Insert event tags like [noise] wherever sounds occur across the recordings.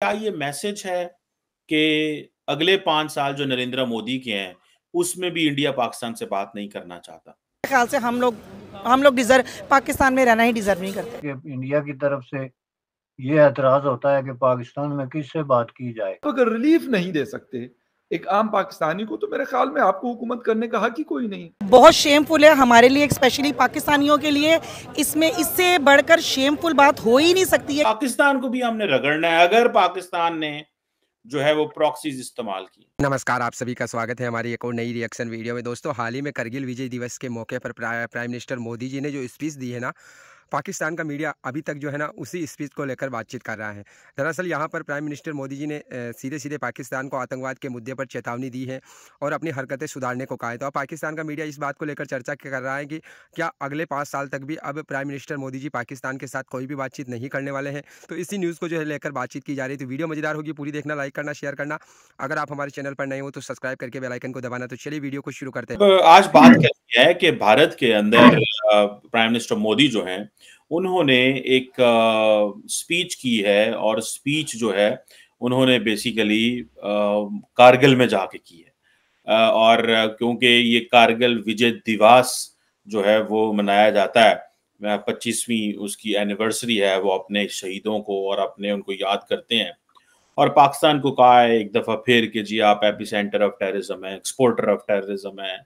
क्या ये मैसेज है कि अगले पांच साल जो नरेंद्र मोदी के हैं उसमें भी इंडिया पाकिस्तान से बात नहीं करना चाहता ख्याल से हम लोग हम लोग डिजर्व पाकिस्तान में रहना ही डिजर्व नहीं करते इंडिया की तरफ से ये एतराज होता है कि पाकिस्तान में किससे बात की जाए तो अगर रिलीफ नहीं दे सकते एक आम पाकिस्तानी को तो मेरे ख्याल में आपको हुकूमत करने का हक ही कोई नहीं बहुत शेमफुल है हमारे लिए स्पेशली पाकिस्तानियों के लिए इसमें इससे बढ़कर शेमफुल बात हो ही नहीं सकती है पाकिस्तान को भी हमने रगड़ना है अगर पाकिस्तान ने जो है वो प्रॉक्सीज इस्तेमाल की नमस्कार आप सभी का स्वागत है हमारी एक और नई रिएक्शन वीडियो में दोस्तों हाल ही में करगिल विजय दिवस के मौके पर प्राइम मिनिस्टर मोदी जी ने जो स्पीच दी है ना पाकिस्तान का मीडिया अभी तक जो है ना उसी स्पीच को लेकर बातचीत कर रहा है दरअसल यहाँ पर प्राइम मिनिस्टर मोदी जी ने सीधे सीधे पाकिस्तान को आतंकवाद के मुद्दे पर चेतावनी दी है और अपनी हरकतें सुधारने को कहा है तो अब पाकिस्तान का मीडिया इस बात को लेकर चर्चा कर रहा है कि क्या अगले पाँच साल तक भी अब प्राइम मिनिस्टर मोदी जी पाकिस्तान के साथ कोई भी बातचीत नहीं करने वाले हैं तो इसी न्यूज़ को जो है लेकर बातचीत की जा रही थी तो वीडियो मजेदार होगी पूरी देखना लाइक करना शेयर करना अगर आप हमारे चैनल पर नए हो तो सब्सक्राइब करके बेलाइकन को दबाना तो चलिए वीडियो को शुरू करते हैं आज बात करनी है कि भारत के अंदर प्राइम मिनिस्टर मोदी जो हैं उन्होंने एक स्पीच की है और स्पीच जो है उन्होंने बेसिकली कारगिल में जाके की है और क्योंकि ये कारगिल विजय दिवस जो है वो मनाया जाता है पच्चीसवीं उसकी एनिवर्सरी है वो अपने शहीदों को और अपने उनको याद करते हैं और पाकिस्तान को कहा है एक दफ़ा फिर कि जी आप एपी सेंटर ऑफ टेररिज्म है एक्सपोर्टर ऑफ टेररिज्म है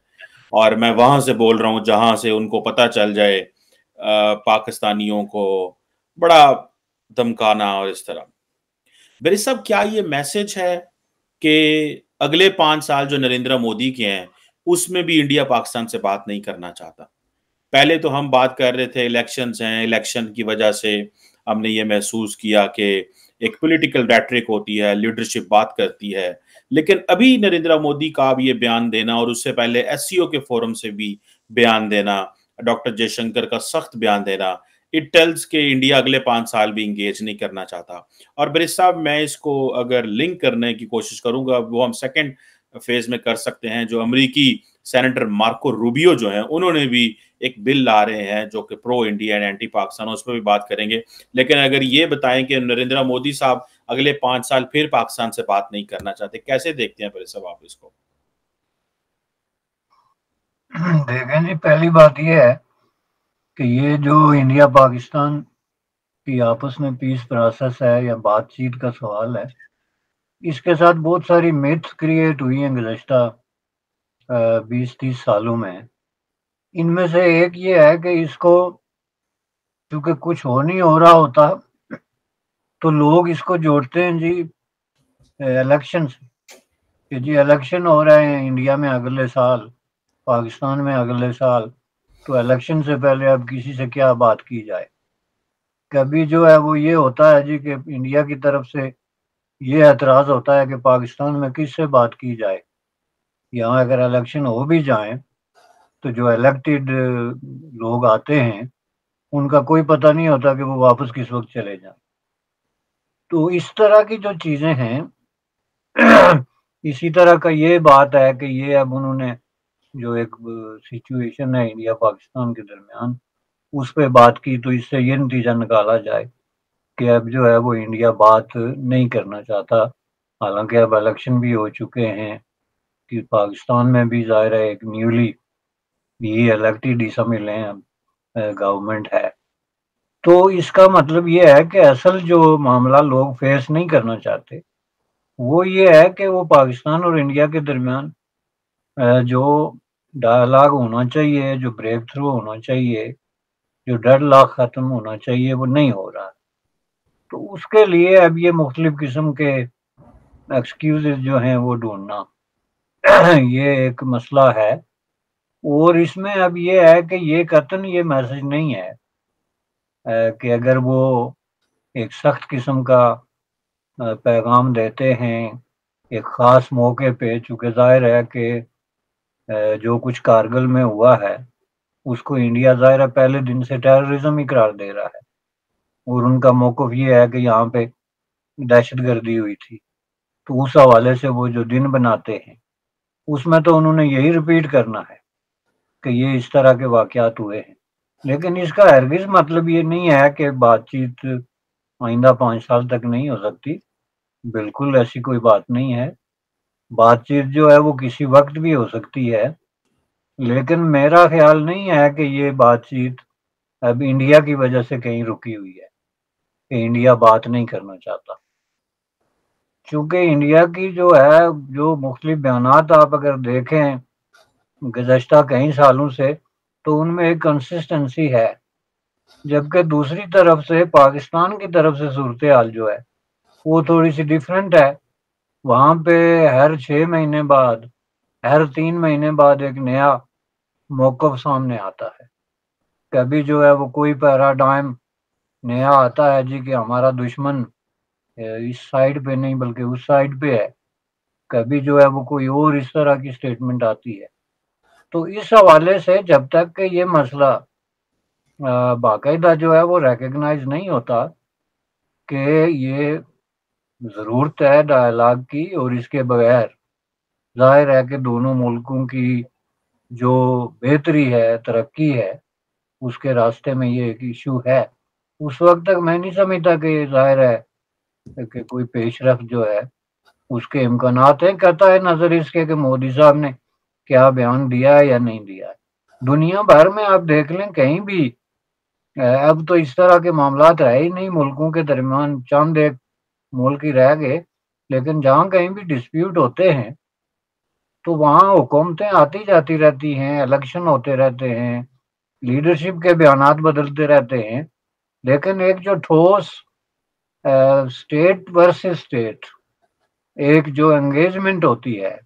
और मैं वहां से बोल रहा हूँ जहां से उनको पता चल जाए पाकिस्तानियों को बड़ा धमकाना और इस तरह मेरे साहब क्या ये मैसेज है कि अगले पांच साल जो नरेंद्र मोदी के हैं उसमें भी इंडिया पाकिस्तान से बात नहीं करना चाहता पहले तो हम बात कर रहे थे इलेक्शन हैं इलेक्शन की वजह से हमने ये महसूस किया कि एक पॉलिटिकल रेटरिक होती है लीडरशिप बात करती है लेकिन अभी नरेंद्र मोदी का अब ये बयान देना और उससे पहले एस के फोरम से भी बयान देना डॉक्टर जयशंकर का सख्त बयान देना इट टेल्स के इंडिया अगले पांच साल भी इंगेज नहीं करना चाहता और बरिज साहब मैं इसको अगर लिंक करने की कोशिश करूंगा वो हम सेकेंड फेज में कर सकते हैं जो अमरीकी सेनेटर मार्को रूबियो जो हैं उन्होंने भी एक बिल ला रहे हैं जो कि pro India and anti Pakistan उस पर भी बात करेंगे लेकिन अगर ये बताएं कि नरेंद्र मोदी साहब अगले पांच साल फिर पाकिस्तान से बात नहीं करना चाहते कैसे देखते हैं बड़े साहब आप इसको [clears throat] देखें जी पहली बात यह है कि ये जो इंडिया पाकिस्तान की आपस में पीस प्रोसेस है या बातचीत का सवाल है इसके साथ बहुत सारी मिथ्स क्रिएट हुई हैं गुजशत बीस तीस सालों में इनमें से एक ये है कि इसको क्योंकि कुछ हो नहीं हो रहा होता तो लोग इसको जोड़ते हैं जी इलेक्शन से कि जी इलेक्शन हो रहे हैं इंडिया में अगले साल पाकिस्तान में अगले साल तो इलेक्शन से पहले अब किसी से क्या बात की जाए कभी जो है वो ये होता है जी कि इंडिया की तरफ से ये एतराज़ होता है कि पाकिस्तान में किस से बात की जाए यहाँ अगर इलेक्शन हो भी जाए तो जो इलेक्टेड लोग आते हैं उनका कोई पता नहीं होता कि वो वापस किस वक्त चले जाए तो इस तरह की जो चीज़ें हैं [clears throat] इसी तरह का ये बात है कि ये अब उन्होंने जो एक सिचुएशन है इंडिया पाकिस्तान के दरमियान उस पर बात की तो इससे ये नतीजा निकाला जाए कि अब जो है वो इंडिया बात नहीं करना चाहता हालांकि अब इलेक्शन भी हो चुके हैं कि पाकिस्तान में भी जाहिर है एक न्यूली भी इलेक्टेड इसमिल हैं गवर्नमेंट है तो इसका मतलब ये है कि असल जो मामला लोग फेस नहीं करना चाहते वो ये है कि वो पाकिस्तान और इंडिया के दरमियान जो डायलाग होना चाहिए जो ब्रेक थ्रू होना चाहिए जो डर लाख ख़त्म होना चाहिए वो नहीं हो रहा तो उसके लिए अब ये मुख्तलिफ़ किस्म के एक्सक्यूज जो हैं वो ढूंढना [clears throat] ये एक मसला है और इसमें अब ये है कि ये कतन ये मैसेज नहीं है कि अगर वो एक सख्त किस्म का पैगाम देते हैं एक ख़ास मौके पे चूँकि जाहिर है कि जो कुछ कारगिल में हुआ है उसको इंडिया जाहिर पहले दिन से टेररिज्म ही करार दे रहा है और उनका मौकफ ये है कि यहाँ पे दहशत गर्दी हुई थी तो उस हवाले से वो जो दिन बनाते हैं उसमें तो उन्होंने यही रिपीट करना है कि ये इस तरह के वाकत हुए हैं लेकिन इसका हरगिज मतलब ये नहीं है कि बातचीत आइंदा पाँच साल तक नहीं हो सकती बिल्कुल ऐसी कोई बात नहीं है बातचीत जो है वो किसी वक्त भी हो सकती है लेकिन मेरा ख्याल नहीं है कि ये बातचीत अब इंडिया की वजह से कहीं रुकी हुई है कि इंडिया बात नहीं करना चाहता चूंकि इंडिया की जो है जो मुख्त बयान आप अगर देखें गुजशत कई सालों से तो उनमें एक कंसिस्टेंसी है जबकि दूसरी तरफ से पाकिस्तान की तरफ से सूरत हाल जो है वो थोड़ी सी डिफरेंट है वहां पे हर छः महीने बाद हर तीन महीने बाद एक नया मौकफ सामने आता है कभी जो है वो कोई पैराडाइम नया आता है जी कि हमारा दुश्मन इस साइड पे नहीं बल्कि उस साइड पे है कभी जो है वो कोई और इस तरह की स्टेटमेंट आती है तो इस हवाले से जब तक कि ये मसला बाकायदा जो है वो रिकग्नाइज नहीं होता कि ये ज़रूरत है डायलाग की और इसके बगैर जाहिर है कि दोनों मुल्कों की जो बेहतरी है तरक्की है उसके रास्ते में ये एक इशू है उस वक्त तक मैं नहीं समझता कि जाहिर है कि कोई पेशरफ जो है उसके इम्कान हैं कहता है नज़र इसके कि मोदी साहब ने क्या बयान दिया है या नहीं दिया है दुनिया भर में आप देख लें कहीं भी अब तो इस तरह के मामला है ही नहीं मुल्कों के दरमियान चंद एक मुल्क ही रह गए लेकिन जहाँ कहीं भी डिस्प्यूट होते हैं तो वहाँ हुकूमतें आती जाती रहती हैं इलेक्शन होते रहते हैं लीडरशिप के बयान बदलते रहते हैं लेकिन एक जो ठोस स्टेट वर्सेस स्टेट एक जो एंगेजमेंट होती है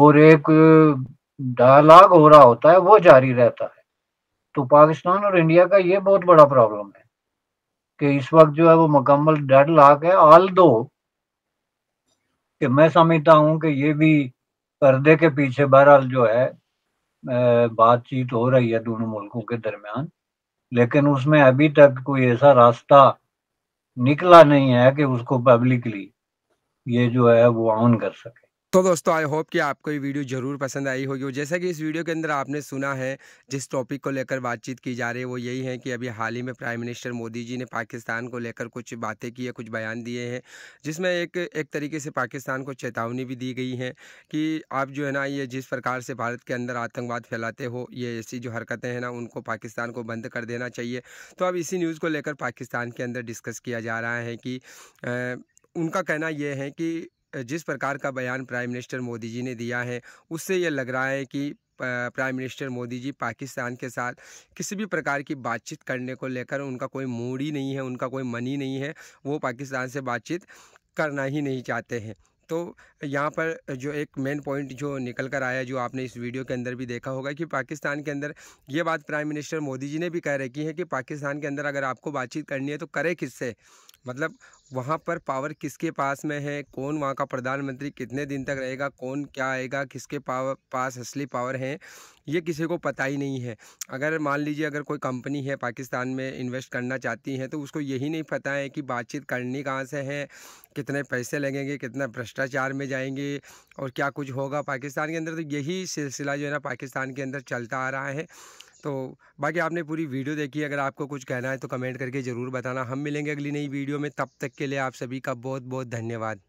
और एक डायलॉग हो रहा होता है वो जारी रहता है तो पाकिस्तान और इंडिया का ये बहुत बड़ा प्रॉब्लम है कि इस वक्त जो है वो मुकम्मल डेड लाख है आल दो कि मैं समझता हूँ कि ये भी पर्दे के पीछे बहरहाल जो है बातचीत हो रही है दोनों मुल्कों के दरमियान लेकिन उसमें अभी तक कोई ऐसा रास्ता निकला नहीं है कि उसको पब्लिकली ये जो है वो ऑन कर सके तो दोस्तों आई होप कि आपको ये वीडियो ज़रूर पसंद आई होगी और जैसा कि इस वीडियो के अंदर आपने सुना है जिस टॉपिक को लेकर बातचीत की जा रही है वो यही है कि अभी हाल ही में प्राइम मिनिस्टर मोदी जी ने पाकिस्तान को लेकर कुछ बातें की है कुछ बयान दिए हैं जिसमें एक एक तरीके से पाकिस्तान को चेतावनी भी दी गई है कि आप जो है ना ये जिस प्रकार से भारत के अंदर आतंकवाद फैलाते हो ये ऐसी जो हरकतें हैं ना उनको पाकिस्तान को बंद कर देना चाहिए तो अब इसी न्यूज़ को लेकर पाकिस्तान के अंदर डिस्कस किया जा रहा है कि उनका कहना यह है कि जिस प्रकार का बयान प्राइम मिनिस्टर मोदी जी ने दिया है उससे यह लग रहा है कि प्राइम मिनिस्टर मोदी जी पाकिस्तान के साथ किसी भी प्रकार की बातचीत करने को लेकर उनका कोई मूड ही नहीं है उनका कोई मन ही नहीं है वो पाकिस्तान से बातचीत करना ही नहीं चाहते हैं तो यहाँ पर जो एक मेन पॉइंट जो निकल कर आया जो आपने इस वीडियो के अंदर भी देखा होगा कि पाकिस्तान के अंदर ये बात प्राइम मिनिस्टर मोदी जी ने भी कह रखी है कि पाकिस्तान के अंदर अगर आपको बातचीत करनी है तो करे किससे मतलब वहाँ पर पावर किसके पास में है कौन वहाँ का प्रधानमंत्री कितने दिन तक रहेगा कौन क्या आएगा किसके पावर पास असली पावर है ये किसी को पता ही नहीं है अगर मान लीजिए अगर कोई कंपनी है पाकिस्तान में इन्वेस्ट करना चाहती है तो उसको यही नहीं पता है कि बातचीत करनी कहाँ से है कितने पैसे लगेंगे कितना भ्रष्टाचार में जाएंगे और क्या कुछ होगा पाकिस्तान के अंदर तो यही सिलसिला जो है ना पाकिस्तान के अंदर चलता आ रहा है तो बाकी आपने पूरी वीडियो देखी अगर आपको कुछ कहना है तो कमेंट करके ज़रूर बताना हम मिलेंगे अगली नई वीडियो में तब तक के लिए आप सभी का बहुत बहुत धन्यवाद